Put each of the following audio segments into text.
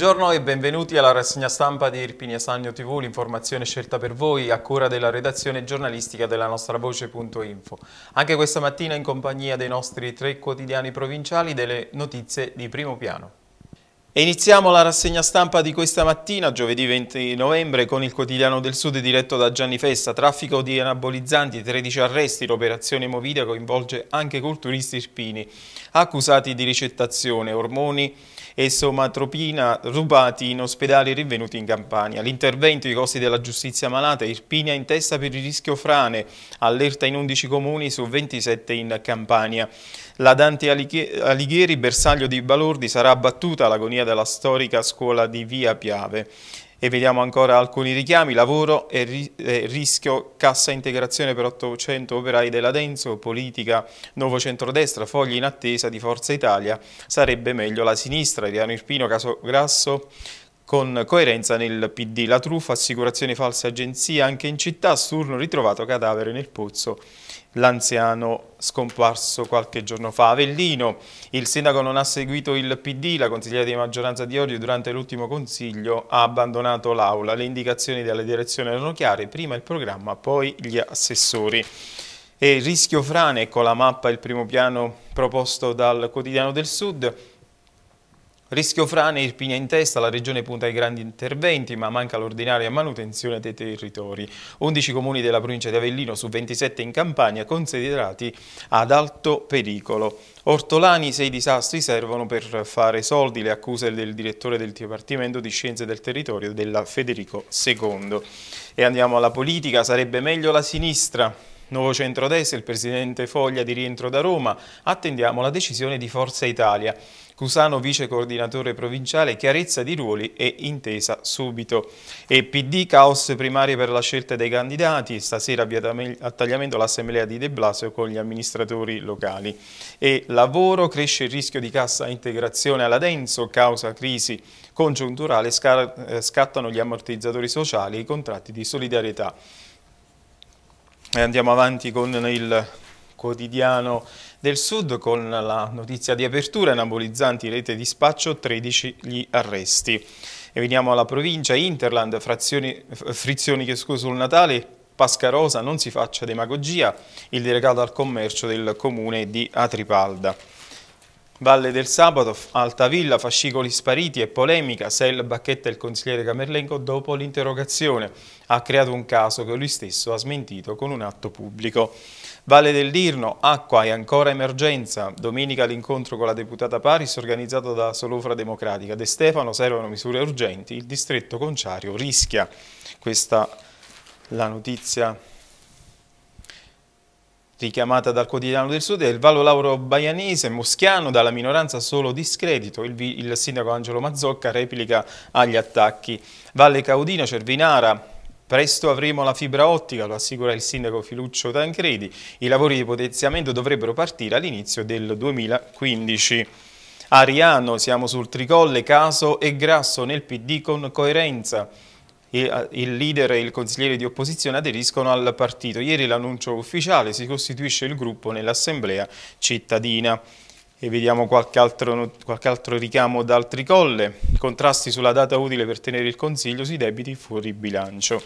Buongiorno e benvenuti alla rassegna stampa di Irpini Asagno TV, l'informazione scelta per voi a cura della redazione giornalistica della nostra voce.info. Anche questa mattina in compagnia dei nostri tre quotidiani provinciali delle notizie di primo piano. E iniziamo la rassegna stampa di questa mattina, giovedì 20 novembre, con il quotidiano del Sud diretto da Gianni Festa. Traffico di anabolizzanti, 13 arresti, l'operazione Movida coinvolge anche culturisti irpini, accusati di ricettazione, ormoni e somatropina rubati in ospedali rinvenuti in Campania. L'intervento i costi della giustizia malata, Irpinia in testa per il rischio frane, allerta in 11 comuni su 27 in Campania. La Dante Alighieri, bersaglio di Balordi, sarà abbattuta all'agonia della storica scuola di Via Piave. E vediamo ancora alcuni richiami, lavoro e ri eh, rischio, cassa integrazione per 800 operai della Denso, politica, nuovo centrodestra, fogli in attesa di Forza Italia, sarebbe meglio la sinistra, Iriano Irpino, caso grasso, con coerenza nel PD, la truffa, assicurazioni false, agenzie anche in città, Sturno ritrovato cadavere nel pozzo l'anziano scomparso qualche giorno fa. Avellino, il sindaco non ha seguito il PD, la consigliera di maggioranza di Orio durante l'ultimo consiglio ha abbandonato l'aula. Le indicazioni della direzione erano chiare, prima il programma, poi gli assessori. E rischio frane, con ecco la mappa il primo piano proposto dal Quotidiano del Sud, Rischio frane, e irpigna in testa, la regione punta ai grandi interventi ma manca l'ordinaria manutenzione dei territori. 11 comuni della provincia di Avellino su 27 in Campania considerati ad alto pericolo. Ortolani, sei disastri servono per fare soldi, le accuse del direttore del Dipartimento di Scienze del Territorio della Federico II. E andiamo alla politica, sarebbe meglio la sinistra. Nuovo centrodestra, il presidente Foglia di rientro da Roma, attendiamo la decisione di Forza Italia. Cusano vice coordinatore provinciale, chiarezza di ruoli e intesa subito. E PD caos primarie per la scelta dei candidati, stasera a tagliamento l'assemblea di De Blasio con gli amministratori locali. E lavoro, cresce il rischio di cassa integrazione alla Denso, causa crisi congiunturale, eh, scattano gli ammortizzatori sociali e i contratti di solidarietà. E andiamo avanti con il quotidiano del Sud con la notizia di apertura anabolizzanti rete di spaccio 13 gli arresti. E veniamo alla provincia Interland, frazioni, frizioni che scuso sul Natale, Pascarosa non si faccia demagogia, il delegato al commercio del comune di Atripalda. Valle del Sabato, Altavilla, fascicoli spariti e polemica, Sel bacchetta il consigliere Camerlenco dopo l'interrogazione. Ha creato un caso che lui stesso ha smentito con un atto pubblico. Valle del Dirno, acqua e ancora emergenza. Domenica l'incontro con la deputata Paris organizzato da Solofra Democratica. De Stefano servono misure urgenti, il distretto conciario rischia. Questa la notizia richiamata dal quotidiano del Sud, è il Vallo Lauro Baianese, Moschiano, dalla minoranza solo discredito, il, il sindaco Angelo Mazzocca replica agli attacchi. Valle Caudino, Cervinara, Presto avremo la fibra ottica, lo assicura il sindaco Filuccio Tancredi. I lavori di potenziamento dovrebbero partire all'inizio del 2015. Ariano, siamo sul tricolle, Caso e Grasso nel PD con coerenza il leader e il consigliere di opposizione aderiscono al partito. Ieri l'annuncio ufficiale si costituisce il gruppo nell'assemblea cittadina e vediamo qualche altro, qualche altro ricamo da altri colle, contrasti sulla data utile per tenere il consiglio sui debiti fuori bilancio.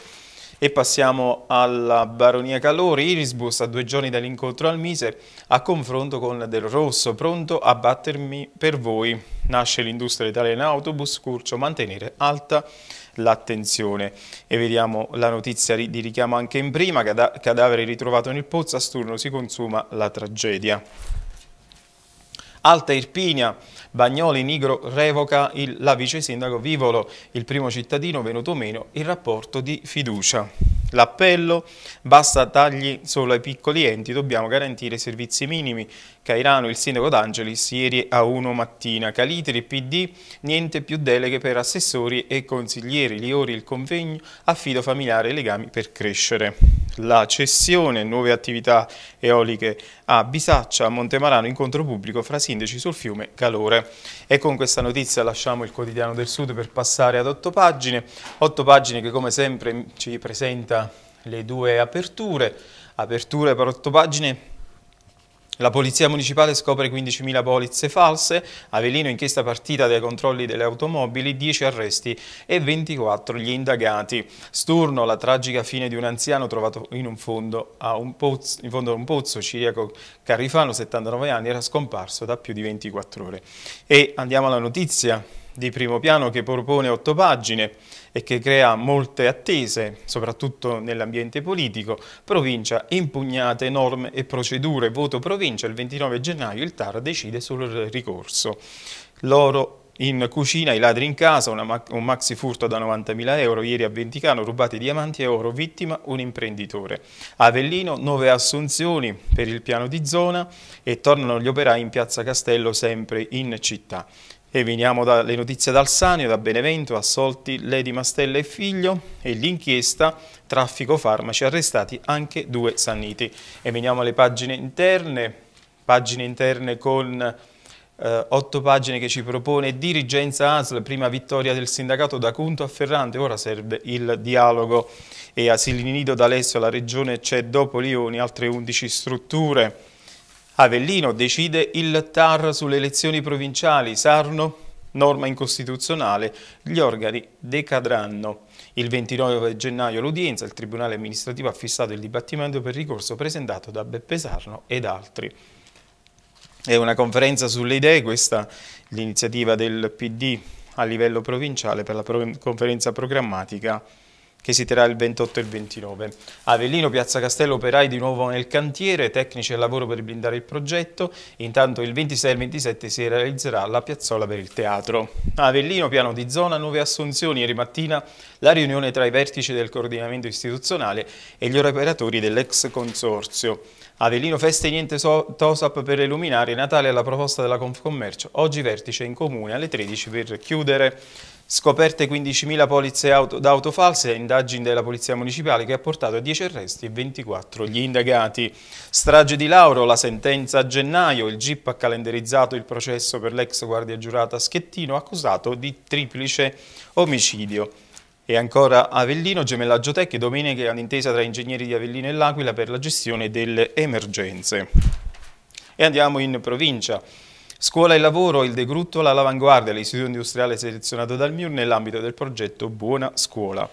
E passiamo alla baronia Calori, Irisbus a due giorni dall'incontro al Mise, a confronto con Del Rosso, pronto a battermi per voi. Nasce l'industria italiana autobus, Curcio mantenere alta l'attenzione. E vediamo la notizia di richiamo anche in prima, cadavere ritrovato nel pozzo, a Sturno si consuma la tragedia. Alta Irpinia, Bagnoli Nigro revoca il, la vice sindaco Vivolo, il primo cittadino venuto meno il rapporto di fiducia. L'appello, basta tagli solo ai piccoli enti, dobbiamo garantire servizi minimi. Cairano, il sindaco d'Angelis, ieri a 1 mattina. Calitri, PD, niente più deleghe per assessori e consiglieri. Liori, il convegno, affido familiare e legami per crescere la cessione nuove attività eoliche a Bisaccia, a Montemarano, incontro pubblico fra sindaci sul fiume Calore. E con questa notizia lasciamo il quotidiano del Sud per passare ad otto pagine, otto pagine che come sempre ci presenta le due aperture, aperture per otto pagine la Polizia Municipale scopre 15.000 polizze false, Avelino inchiesta partita dai controlli delle automobili, 10 arresti e 24 gli indagati. Sturno, la tragica fine di un anziano trovato in, fondo a un pozzo, in fondo a un pozzo, Ciriaco Carrifano, 79 anni, era scomparso da più di 24 ore. E andiamo alla notizia di primo piano che propone otto pagine e che crea molte attese, soprattutto nell'ambiente politico, provincia impugnate norme e procedure, voto provincia, il 29 gennaio il TAR decide sul ricorso. Loro in cucina, i ladri in casa, un maxi furto da 90.000 euro, ieri a Venticano rubati diamanti e oro, vittima un imprenditore. Avellino, nove assunzioni per il piano di zona e tornano gli operai in piazza Castello sempre in città. E veniamo dalle notizie dal Sanio, da Benevento, assolti Lady Mastella e figlio e l'inchiesta traffico farmaci, arrestati anche due sanniti. E veniamo alle pagine interne, pagine interne con eh, otto pagine che ci propone dirigenza ASL, prima vittoria del sindacato da Cunto a Ferrante, ora serve il dialogo e asili nido da la regione c'è dopo Lioni, altre 11 strutture. Avellino decide il TAR sulle elezioni provinciali, Sarno, norma incostituzionale, gli organi decadranno. Il 29 gennaio l'udienza, il Tribunale amministrativo ha fissato il dibattimento per ricorso presentato da Beppe Sarno ed altri. È una conferenza sulle idee, questa l'iniziativa del PD a livello provinciale per la conferenza programmatica che si terrà il 28 e il 29. Avellino, Piazza Castello, operai di nuovo nel cantiere, tecnici al lavoro per blindare il progetto, intanto il 26 e il 27 si realizzerà la piazzola per il teatro. Avellino, piano di zona, nuove assunzioni, ieri mattina la riunione tra i vertici del coordinamento istituzionale e gli operatori dell'ex consorzio. Avellino feste niente so TOSAP per illuminare, Natale alla proposta della Confcommercio, oggi vertice in comune alle 13 per chiudere. Scoperte 15.000 polizze auto, d'auto false, indagini della Polizia Municipale che ha portato a 10 arresti e 24 gli indagati. Strage di Lauro, la sentenza a gennaio, il GIP ha calendarizzato il processo per l'ex guardia giurata Schettino accusato di triplice omicidio. E ancora Avellino, gemellaggio tech, domenica l'intesa tra ingegneri di Avellino e L'Aquila per la gestione delle emergenze. E andiamo in provincia. Scuola e lavoro, il De Gruttola all'avanguardia, l'istituto industriale selezionato dal MIUR nell'ambito del progetto Buona Scuola.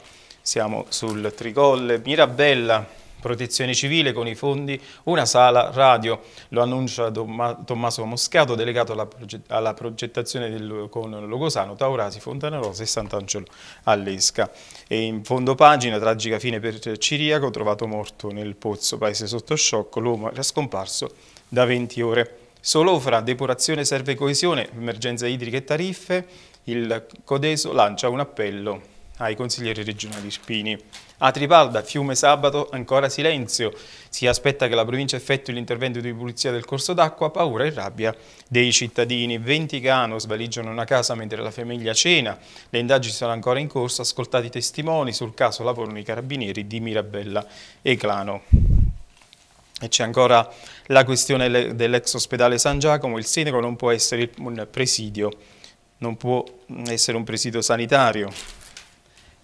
Siamo sul Tricolle Mirabella, protezione civile con i fondi, una sala radio, lo annuncia Tommaso Moscato, delegato alla, progettazione del, con Logosano, Taurasi, Fontanarosa e Sant'Angelo all'Esca. E in fondo pagina, tragica fine per Ciriaco, trovato morto nel pozzo, paese sotto shock, l'uomo era scomparso da 20 ore. Solo fra depurazione serve coesione, emergenze idriche e tariffe, il Codeso lancia un appello ai consiglieri regionali Spini. A Tripalda, fiume sabato, ancora silenzio. Si aspetta che la provincia effettui l'intervento di pulizia del corso d'acqua, paura e rabbia dei cittadini. 20 cano svaligiano una casa mentre la famiglia cena. Le indagini sono ancora in corso, ascoltati i testimoni sul caso lavorano i carabinieri di Mirabella e Clano. E c'è ancora la questione dell'ex ospedale San Giacomo, il sindaco non può essere un presidio, non può essere un presidio sanitario.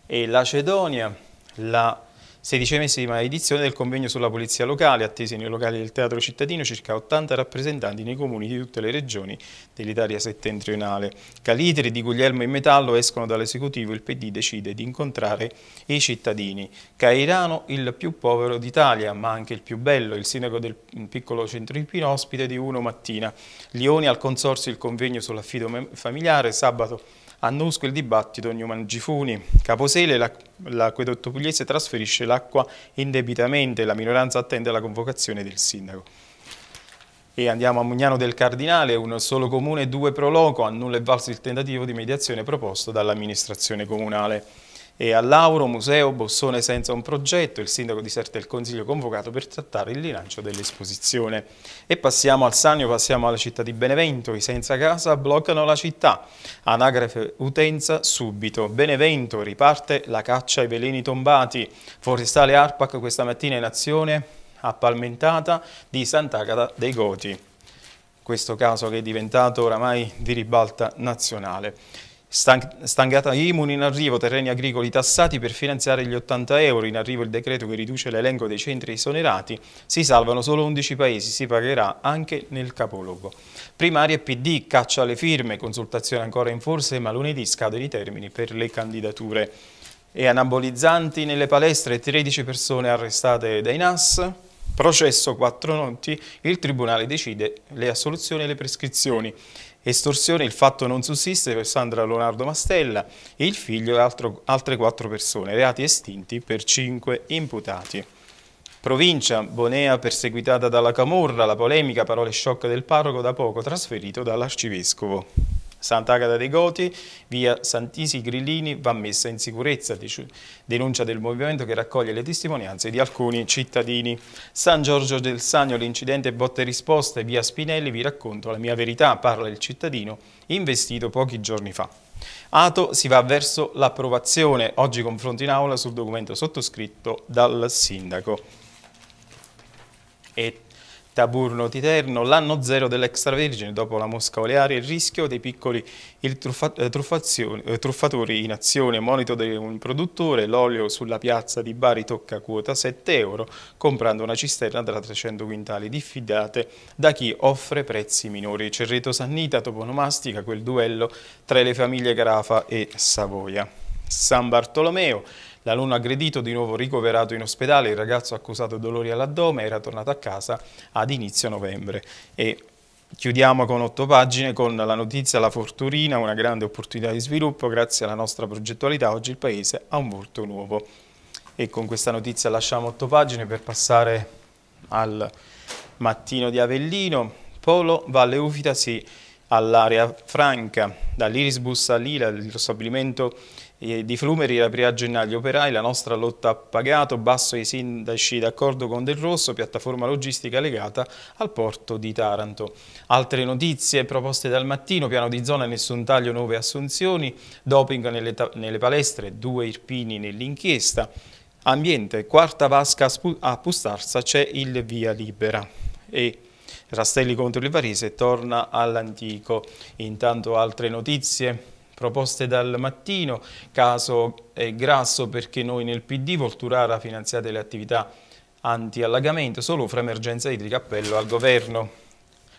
E la Cedonia, la 16 sedicesima edizione del convegno sulla polizia locale, attesi nei locali del Teatro Cittadino circa 80 rappresentanti nei comuni di tutte le regioni dell'Italia settentrionale. Calitri di Guglielmo in Metallo escono dall'esecutivo, il PD decide di incontrare i cittadini. Cairano, il più povero d'Italia, ma anche il più bello, il sindaco del piccolo centro Irpino, ospite di Uno Mattina. Lioni al consorzio il convegno sull'affido familiare, sabato Annusco il dibattito Newman Gifuni. Caposele, l'acquedotto pugliese trasferisce l'acqua indebitamente, la minoranza attende la convocazione del sindaco. E andiamo a Mugnano del Cardinale, un solo comune, due proloco, a nulla è valso il tentativo di mediazione proposto dall'amministrazione comunale e a Lauro, Museo Bossone senza un progetto, il sindaco diserta il consiglio convocato per trattare il rilancio dell'esposizione. E passiamo al Sannio, passiamo alla città di Benevento, i senza casa bloccano la città, anagrafe utenza subito, Benevento riparte la caccia ai veleni tombati, forestale Arpac questa mattina in azione a Palmentata di Sant'Agata dei Goti questo caso che è diventato oramai di ribalta nazionale. Stangata IMU in arrivo, terreni agricoli tassati per finanziare gli 80 euro, in arrivo il decreto che riduce l'elenco dei centri esonerati, si salvano solo 11 paesi, si pagherà anche nel capoluogo. Primaria PD, caccia alle firme, consultazione ancora in forse, ma lunedì scadono i termini per le candidature. E anabolizzanti nelle palestre, 13 persone arrestate dai NAS, processo 4 notti, il Tribunale decide le assoluzioni e le prescrizioni. Estorsione, il fatto non sussiste per Sandra Leonardo Mastella e il figlio e altro, altre quattro persone. Reati estinti per cinque imputati. Provincia, Bonea perseguitata dalla Camorra, la polemica parole sciocche del parroco da poco trasferito dall'arcivescovo. Sant'Agata dei Goti, via Santisi Grillini, va messa in sicurezza, denuncia del movimento che raccoglie le testimonianze di alcuni cittadini. San Giorgio del Sagno, l'incidente botte risposte, via Spinelli, vi racconto la mia verità, parla il cittadino, investito pochi giorni fa. Ato si va verso l'approvazione, oggi confronto in aula sul documento sottoscritto dal sindaco. E Taburno Titerno, l'anno zero dell'extravergine dopo la mosca oleare, il rischio dei piccoli il truffa, eh, eh, truffatori in azione, monito di un produttore, l'olio sulla piazza di Bari tocca quota 7 euro, comprando una cisterna da 300 quintali diffidate da chi offre prezzi minori. Cerreto Sannita, toponomastica, quel duello tra le famiglie Carafa e Savoia. San Bartolomeo, L'alunno aggredito di nuovo ricoverato in ospedale, il ragazzo accusato di dolori all'addome era tornato a casa ad inizio novembre. E Chiudiamo con otto pagine con la notizia La Fortuna, una grande opportunità di sviluppo, grazie alla nostra progettualità oggi il Paese ha un volto nuovo. E con questa notizia lasciamo otto pagine per passare al mattino di Avellino, Polo, Valle Ufita, sì, all'area franca, dall'Irisbus all'Ila, lo stabilimento di Flumeri aprirà a gennaio gli operai, la nostra lotta a pagato, basso i sindaci d'accordo con Del Rosso, piattaforma logistica legata al porto di Taranto. Altre notizie proposte dal mattino, piano di zona nessun taglio, nuove assunzioni, doping nelle, nelle palestre, due irpini nell'inchiesta, ambiente, quarta vasca a Pustarsa, c'è il via libera. E Rastelli contro il Varese torna all'antico. Intanto altre notizie proposte dal mattino, caso è grasso perché noi nel PD Volturara finanziate le attività anti-allagamento, solo fra emergenza idrica, appello al governo.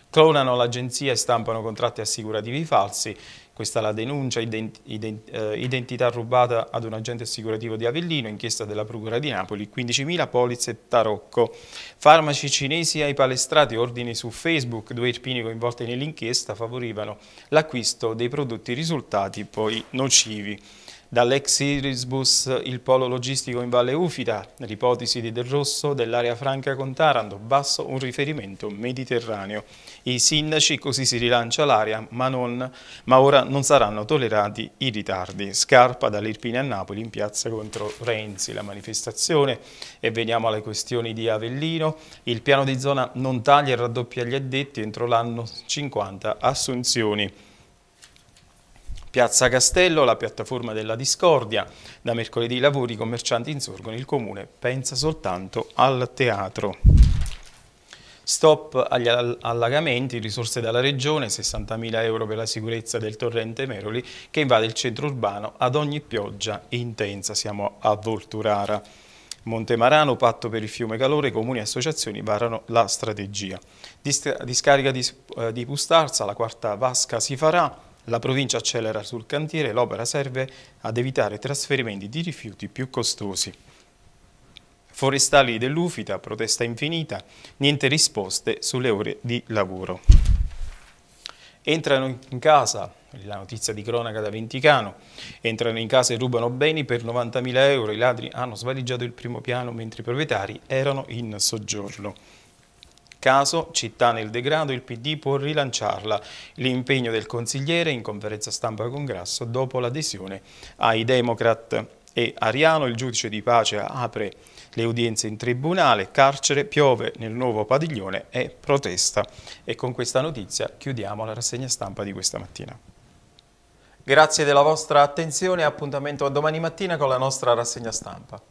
Clonano l'agenzia e stampano contratti assicurativi falsi, questa è la denuncia eh, identità rubata ad un agente assicurativo di Avellino, inchiesta della Procura di Napoli, 15.000 polizze tarocco. Farmaci cinesi ai palestrati, ordini su Facebook, due irpini coinvolti nell'inchiesta favorivano l'acquisto dei prodotti risultati poi nocivi dall'ex Irisbus il polo logistico in Valle Ufita, l'ipotesi di Del Rosso dell'area franca con Taranto, basso un riferimento mediterraneo. I sindaci così si rilancia l'area, ma, ma, ora non saranno tollerati i ritardi. Scarpa dall'Irpine a Napoli in piazza contro Renzi, la manifestazione e veniamo alle questioni di Avellino. Il piano di zona non taglia e raddoppia gli addetti entro l'anno 50 assunzioni. Piazza Castello, la piattaforma della discordia. Da mercoledì i lavori i commercianti insorgono, il comune pensa soltanto al teatro. Stop agli allagamenti, risorse dalla regione, 60.000 euro per la sicurezza del torrente Meroli che invade il centro urbano ad ogni pioggia intensa, siamo a Volturara. Montemarano, patto per il fiume calore, comuni e associazioni varano la strategia. Discarica di, eh, di Pustarza, la quarta vasca si farà, la provincia accelera sul cantiere, l'opera serve ad evitare trasferimenti di rifiuti più costosi. Forestali dell'Ufita, protesta infinita, niente risposte sulle ore di lavoro. Entrano in casa, la notizia di cronaca da Venticano, entrano in casa e rubano beni per 90.000 euro, i ladri hanno svaligiato il primo piano mentre i proprietari erano in soggiorno. Caso, città nel degrado, il PD può rilanciarla. L'impegno del consigliere in conferenza stampa con Grasso dopo l'adesione ai Democrat e Ariano, il giudice di pace, apre le udienze in tribunale, carcere, piove nel nuovo padiglione e protesta. E con questa notizia chiudiamo la rassegna stampa di questa mattina. Grazie della vostra attenzione e appuntamento a domani mattina con la nostra rassegna stampa.